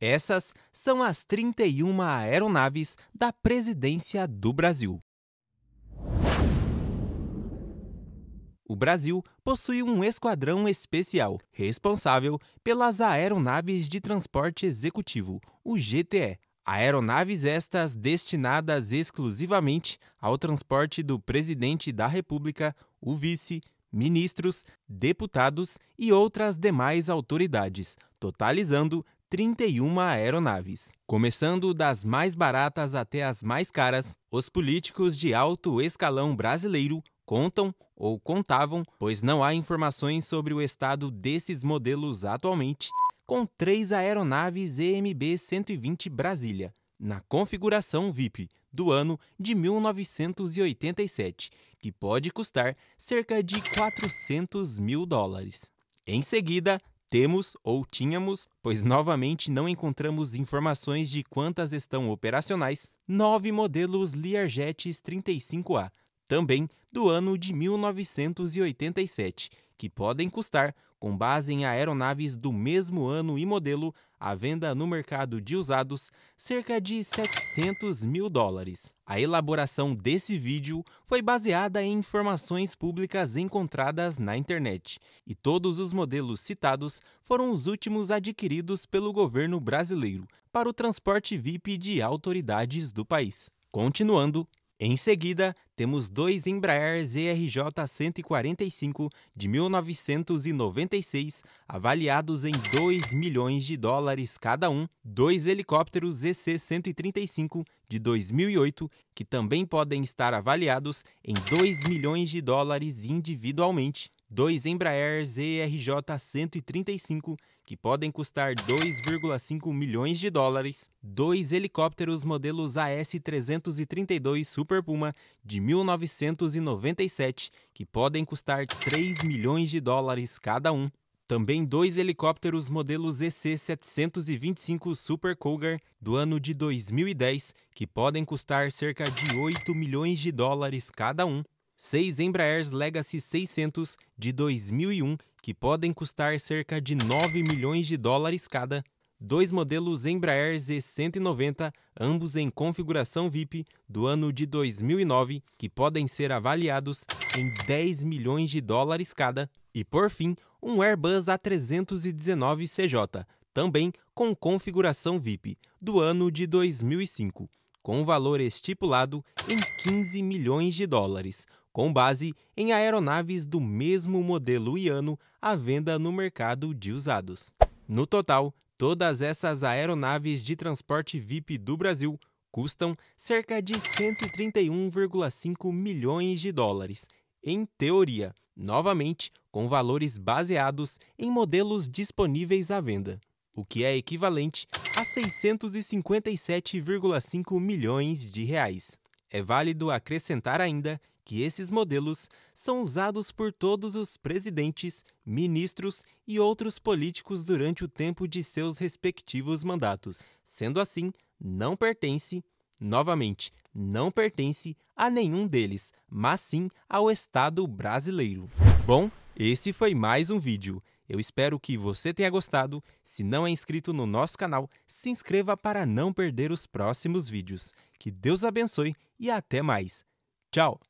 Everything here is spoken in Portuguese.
Essas são as 31 aeronaves da presidência do Brasil. O Brasil possui um esquadrão especial responsável pelas aeronaves de transporte executivo, o GTE. Aeronaves estas destinadas exclusivamente ao transporte do presidente da República, o vice, ministros, deputados e outras demais autoridades, totalizando 31 aeronaves. Começando das mais baratas até as mais caras, os políticos de alto escalão brasileiro contam ou contavam, pois não há informações sobre o estado desses modelos atualmente, com três aeronaves EMB-120 Brasília, na configuração VIP do ano de 1987, que pode custar cerca de 400 mil dólares. Em seguida, temos ou tínhamos, pois novamente não encontramos informações de quantas estão operacionais, nove modelos Learjet 35A, também do ano de 1987, que podem custar com base em aeronaves do mesmo ano e modelo, à venda no mercado de usados, cerca de 700 mil dólares. A elaboração desse vídeo foi baseada em informações públicas encontradas na internet, e todos os modelos citados foram os últimos adquiridos pelo governo brasileiro para o transporte VIP de autoridades do país. Continuando, em seguida, temos dois Embraer ZRJ 145 de 1996, avaliados em 2 milhões de dólares cada um, dois helicópteros EC 135 de 2008, que também podem estar avaliados em 2 milhões de dólares individualmente dois Embraer ZRJ 135, que podem custar 2,5 milhões de dólares, dois helicópteros modelos AS-332 Super Puma de 1997, que podem custar 3 milhões de dólares cada um, também dois helicópteros modelos EC-725 Super Cougar do ano de 2010, que podem custar cerca de 8 milhões de dólares cada um, seis Embraers Legacy 600 de 2001 que podem custar cerca de 9 milhões de dólares cada, dois modelos Embraer Z190, ambos em configuração VIP, do ano de 2009, que podem ser avaliados em 10 milhões de dólares cada, e por fim, um Airbus A319 CJ, também com configuração VIP, do ano de 2005, com valor estipulado em 15 milhões de dólares, com base em aeronaves do mesmo modelo Iano à venda no mercado de usados. No total, todas essas aeronaves de transporte VIP do Brasil custam cerca de 131,5 milhões de dólares, em teoria, novamente com valores baseados em modelos disponíveis à venda, o que é equivalente a 657,5 milhões de reais. É válido acrescentar ainda que esses modelos são usados por todos os presidentes, ministros e outros políticos durante o tempo de seus respectivos mandatos. Sendo assim, não pertence, novamente, não pertence a nenhum deles, mas sim ao Estado brasileiro. Bom, esse foi mais um vídeo. Eu espero que você tenha gostado. Se não é inscrito no nosso canal, se inscreva para não perder os próximos vídeos. Que Deus abençoe e até mais. Tchau!